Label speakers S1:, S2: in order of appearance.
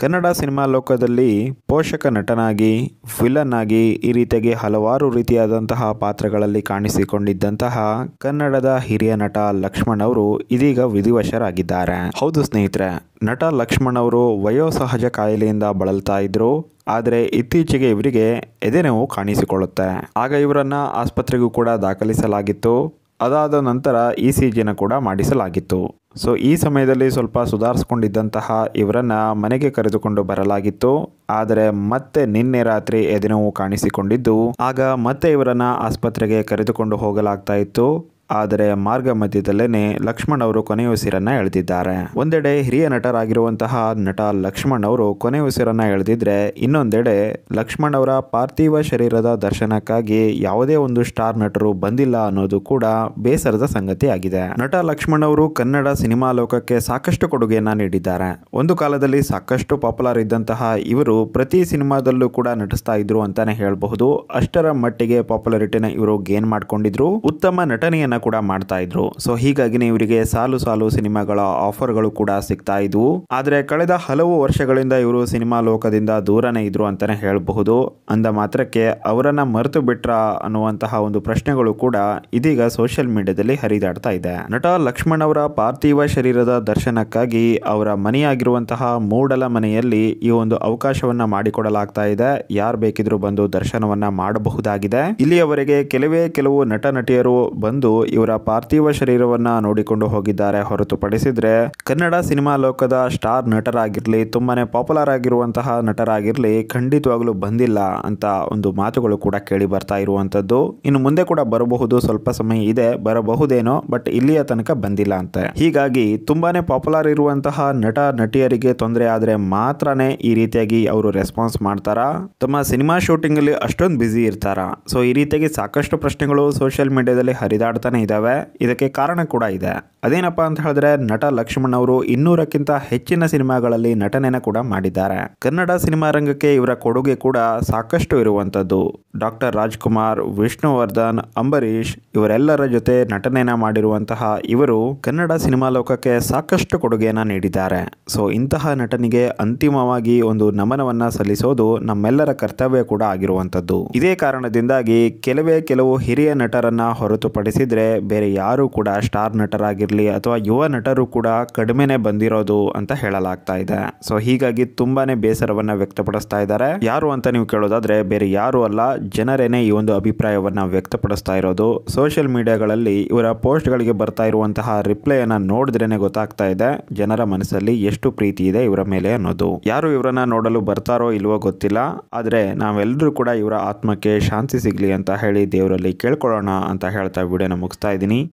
S1: Kannada cinema ಲೋಕದಲ್ಲಿ ಪೋಷಕ ನಟನಾಗಿ ವಿಲನ್ ಆಗಿ ಈ ರೀತಿಯಾಗಿ ಹಲವಾರು ರೀತಿಯಾದಂತಹ ಪಾತ್ರಗಳಲ್ಲಿ ಕಾಣಿಸಿಕೊಂಡಿದ್ದಂತಹ ಕನ್ನಡದ ಹಿರಿಯ ನಟ ಲಕ್ಷ್ಮಣ್ ಅವರು ಇದೀಗ ವಿಧಿವಶರಾಗಿದ್ದಾರೆ ಹೌದು ಸ್ನೇಹಿತರೆ ನಟ ಲಕ್ಷ್ಮಣ್ ಅವರು ವಯೋಸಹಜ ಕಾಯಿಲೆಯಿಂದ ಬಳಲ್ತಾ ಇದ್ರು ಆದರೆ ಇತ್ತೀಚೆಗೆ ಇವರಿಗೆ ಎದೆನೋವು ಕಾಣಿಸಿಕೊಳ್ಳುತ್ತೆ ಆಗ ಇವರನ್ನ ಆಸ್ಪತ್ರೆಗೂ ಕೂಡ ದಾಖಲಿಸಲಾಗಿತ್ತು ಅದಾದ ನಂತರ ಇ ಸಿ ಜಿನ ಕೂಡ ಮಾಡಿಸಲಾಗಿತ್ತು ಸೊ ಈ ಸಮಯದಲ್ಲಿ ಸ್ವಲ್ಪ ಸುಧಾರಿಸ್ಕೊಂಡಿದ್ದಂತಹ ಇವರನ್ನು ಮನೆಗೆ ಕರೆದುಕೊಂಡು ಬರಲಾಗಿತ್ತು ಆದರೆ ಮತ್ತೆ ನಿನ್ನೆ ರಾತ್ರಿ ಎದೆನೋವು ಕಾಣಿಸಿಕೊಂಡಿದ್ದು ಆಗ ಮತ್ತೆ ಇವರನ್ನು ಆಸ್ಪತ್ರೆಗೆ ಕರೆದುಕೊಂಡು ಹೋಗಲಾಗ್ತಾ ಇತ್ತು ಆದರೆ ಮಾರ್ಗ ಮಧ್ಯದಲ್ಲೇನೆ ಲಕ್ಷ್ಮಣ್ ಅವರು ಕೊನೆಯ ಉಸಿರನ್ನ ಎಳೆದಿದ್ದಾರೆ ಒಂದೆಡೆ ಹಿರಿಯ ನಟರಾಗಿರುವಂತಹ ನಟ ಲಕ್ಷ್ಮಣ್ ಅವರು ಕೊನೆಯ ಉಸಿರನ್ನು ಎಳೆದಿದ್ರೆ ಇನ್ನೊಂದೆಡೆ ಲಕ್ಷ್ಮಣ್ ಅವರ ಪಾರ್ಥಿವ ಶರೀರದ ದರ್ಶನಕ್ಕಾಗಿ ಯಾವುದೇ ಒಂದು ಸ್ಟಾರ್ ನಟರು ಬಂದಿಲ್ಲ ಅನ್ನೋದು ಕೂಡ ಬೇಸರದ ಸಂಗತಿ ಆಗಿದೆ ನಟ ಲಕ್ಷ್ಮಣ್ ಅವರು ಕನ್ನಡ ಸಿನಿಮಾ ಲೋಕಕ್ಕೆ ಸಾಕಷ್ಟು ಕೊಡುಗೆಯನ್ನ ನೀಡಿದ್ದಾರೆ ಒಂದು ಕಾಲದಲ್ಲಿ ಸಾಕಷ್ಟು ಪಾಪ್ಯುಲರ್ ಇದ್ದಂತಹ ಇವರು ಪ್ರತಿ ಸಿನಿಮಾದಲ್ಲೂ ಕೂಡ ನಟಿಸ್ತಾ ಇದ್ರು ಅಂತಾನೆ ಹೇಳಬಹುದು ಅಷ್ಟರ ಮಟ್ಟಿಗೆ ಪಾಪ್ಯುಲಾರಿಟಿನ ಇವರು ಗೇನ್ ಮಾಡ್ಕೊಂಡಿದ್ರು ಉತ್ತಮ ನಟನೆಯನ್ನ ಕೂಡ ಮಾಡ್ತಾ ಇದ್ರು ಸೊ ಹೀಗಾಗಿ ಇವರಿಗೆ ಸಾಲು ಸಾಲು ಸಿನಿಮಾಗಳ ಆಫರ್ಗಳು ಕೂಡ ಸಿಗ್ತಾ ಇದ್ವು ಆದರೆ ಕಳೆದ ಹಲವು ವರ್ಷಗಳಿಂದ ಇವರು ಸಿನಿಮಾ ಲೋಕದಿಂದ ದೂರನೇ ಇದ್ರು ಅಂತಾನೆ ಹೇಳಬಹುದು ಅಂದ ಮಾತ್ರಕ್ಕೆ ಅವರನ್ನ ಮರೆತು ಬಿಟ್ರ ಅನ್ನುವಂತಹ ಒಂದು ಪ್ರಶ್ನೆಗಳು ಕೂಡ ಇದೀಗ ಸೋಷಿಯಲ್ ಮೀಡಿಯಾದಲ್ಲಿ ಹರಿದಾಡ್ತಾ ಇದೆ ನಟ ಲಕ್ಷ್ಮಣ್ ಅವರ ಪಾರ್ಥಿವ ಶರೀರದ ದರ್ಶನಕ್ಕಾಗಿ ಅವರ ಮನೆಯಾಗಿರುವಂತಹ ಮೂಡಲ ಮನೆಯಲ್ಲಿ ಈ ಒಂದು ಅವಕಾಶವನ್ನ ಮಾಡಿಕೊಡಲಾಗ್ತಾ ಇದೆ ಯಾರು ಬೇಕಿದ್ರು ಬಂದು ದರ್ಶನವನ್ನ ಮಾಡಬಹುದಾಗಿದೆ ಇಲ್ಲಿಯವರೆಗೆ ಕೆಲವೇ ಕೆಲವು ನಟ ನಟಿಯರು ಬಂದು ಇವರ ಪಾರ್ಥಿವ ಶರೀರವನ್ನ ನೋಡಿಕೊಂಡು ಹೋಗಿದ್ದಾರೆ ಹೊರತುಪಡಿಸಿದ್ರೆ ಕನ್ನಡ ಸಿನಿಮಾ ಲೋಕದ ಸ್ಟಾರ್ ನಟರಾಗಿರ್ಲಿ ತುಂಬಾನೇ ಪಾಪ್ಯುಲರ್ ಆಗಿರುವಂತಹ ನಟರಾಗಿರ್ಲಿ ಖಂಡಿತವಾಗ್ಲೂ ಬಂದಿಲ್ಲ ಅಂತ ಒಂದು ಮಾತುಗಳು ಕೂಡ ಕೇಳಿ ಬರ್ತಾ ಇರುವಂತದ್ದು ಇನ್ನು ಮುಂದೆ ಕೂಡ ಬರಬಹುದು ಸ್ವಲ್ಪ ಸಮಯ ಇದೆ ಬರಬಹುದೇನೋ ಬಟ್ ಇಲ್ಲಿಯ ತನಕ ಬಂದಿಲ್ಲ ಅಂತೆ ಹೀಗಾಗಿ ತುಂಬಾನೇ ಪಾಪ್ಯುಲರ್ ಇರುವಂತಹ ನಟ ನಟಿಯರಿಗೆ ತೊಂದರೆ ಆದ್ರೆ ಮಾತ್ರನೇ ಈ ರೀತಿಯಾಗಿ ಅವರು ರೆಸ್ಪಾನ್ಸ್ ಮಾಡ್ತಾರಾ ತಮ್ಮ ಸಿನಿಮಾ ಶೂಟಿಂಗ್ ಅಲ್ಲಿ ಅಷ್ಟೊಂದು ಬ್ಯುಸಿ ಇರ್ತಾರ ಸೊ ಈ ರೀತಿಯಾಗಿ ಸಾಕಷ್ಟು ಪ್ರಶ್ನೆಗಳು ಸೋಷಿಯಲ್ ಮೀಡಿಯಾದಲ್ಲಿ ಹರಿದಾಡ್ತಾನೆ ಇದ್ದಾವೆ ಇದಕ್ಕೆ ಕಾರಣ ಕೂಡ ಇದೆ ಅದೇನಪ್ಪ ಅಂತ ಹೇಳಿದ್ರೆ ನಟ ಲಕ್ಷ್ಮಣ್ ಅವರು ಇನ್ನೂರಕ್ಕಿಂತ ಹೆಚ್ಚಿನ ಸಿನಿಮಾಗಳಲ್ಲಿ ನಟನೆಯನ್ನು ಕೂಡ ಮಾಡಿದ್ದಾರೆ ಕನ್ನಡ ಸಿನಿಮಾ ರಂಗಕ್ಕೆ ಇವರ ಕೊಡುಗೆ ಕೂಡ ಸಾಕಷ್ಟು ಇರುವಂತದ್ದು ಡಾಕ್ಟರ್ ರಾಜ್ಕುಮಾರ್ ವಿಷ್ಣುವರ್ಧನ್ ಅಂಬರೀಶ್ ಇವರೆಲ್ಲರ ಜೊತೆ ನಟನೆಯನ್ನ ಮಾಡಿರುವಂತಹ ಇವರು ಕನ್ನಡ ಸಿನಿಮಾ ಲೋಕಕ್ಕೆ ಸಾಕಷ್ಟು ಕೊಡುಗೆಯನ್ನ ನೀಡಿದ್ದಾರೆ ಸೊ ಇಂತಹ ನಟನಿಗೆ ಅಂತಿಮವಾಗಿ ಒಂದು ನಮನವನ್ನ ಸಲ್ಲಿಸೋದು ನಮ್ಮೆಲ್ಲರ ಕರ್ತವ್ಯ ಕೂಡ ಆಗಿರುವಂತದ್ದು ಇದೇ ಕಾರಣದಿಂದಾಗಿ ಕೆಲವೇ ಕೆಲವು ಹಿರಿಯ ನಟರನ್ನ ಹೊರತುಪಡಿಸಿದ್ರೆ ಬೇರೆ ಯಾರು ಕೂಡ ಸ್ಟಾರ್ ನಟರಾಗಿ ಆಗಿರಲಿ ಅಥವಾ ಯುವ ನಟರು ಕೂಡ ಕಡಿಮೆನೆ ಬಂದಿರೋದು ಅಂತ ಹೇಳಲಾಗ್ತಾ ಇದೆ ಸೊ ಹೀಗಾಗಿ ತುಂಬಾನೇ ಬೇಸರವನ್ನ ವ್ಯಕ್ತಪಡಿಸ್ತಾ ಇದ್ದಾರೆ ಯಾರು ಅಂತ ನೀವು ಕೇಳೋದಾದ್ರೆ ಬೇರೆ ಯಾರು ಅಲ್ಲ ಜನರೇನೆ ಈ ಒಂದು ಅಭಿಪ್ರಾಯವನ್ನ ವ್ಯಕ್ತಪಡಿಸ್ತಾ ಇರೋದು ಸೋಷಿಯಲ್ ಮೀಡಿಯಾಗಳಲ್ಲಿ ಇವರ ಪೋಸ್ಟ್ಗಳಿಗೆ ಬರ್ತಾ ಇರುವಂತಹ ರಿಪ್ಲೈಯನ್ನ ನೋಡಿದ್ರೇನೆ ಗೊತ್ತಾಗ್ತಾ ಇದೆ ಜನರ ಮನಸ್ಸಲ್ಲಿ ಎಷ್ಟು ಪ್ರೀತಿ ಇದೆ ಇವರ ಮೇಲೆ ಅನ್ನೋದು ಯಾರು ಇವರನ್ನ ನೋಡಲು ಬರ್ತಾರೋ ಇಲ್ವೋ ಗೊತ್ತಿಲ್ಲ ಆದ್ರೆ ನಾವೆಲ್ಲರೂ ಕೂಡ ಇವರ ಆತ್ಮಕ್ಕೆ ಶಾಂತಿ ಸಿಗ್ಲಿ ಅಂತ ಹೇಳಿ ದೇವರಲ್ಲಿ ಕೇಳ್ಕೊಳ್ಳೋಣ ಅಂತ ಹೇಳ್ತಾ ವಿಡಿಯೋನ ಮುಗಿಸ್ತಾ ಇದ್ದೀನಿ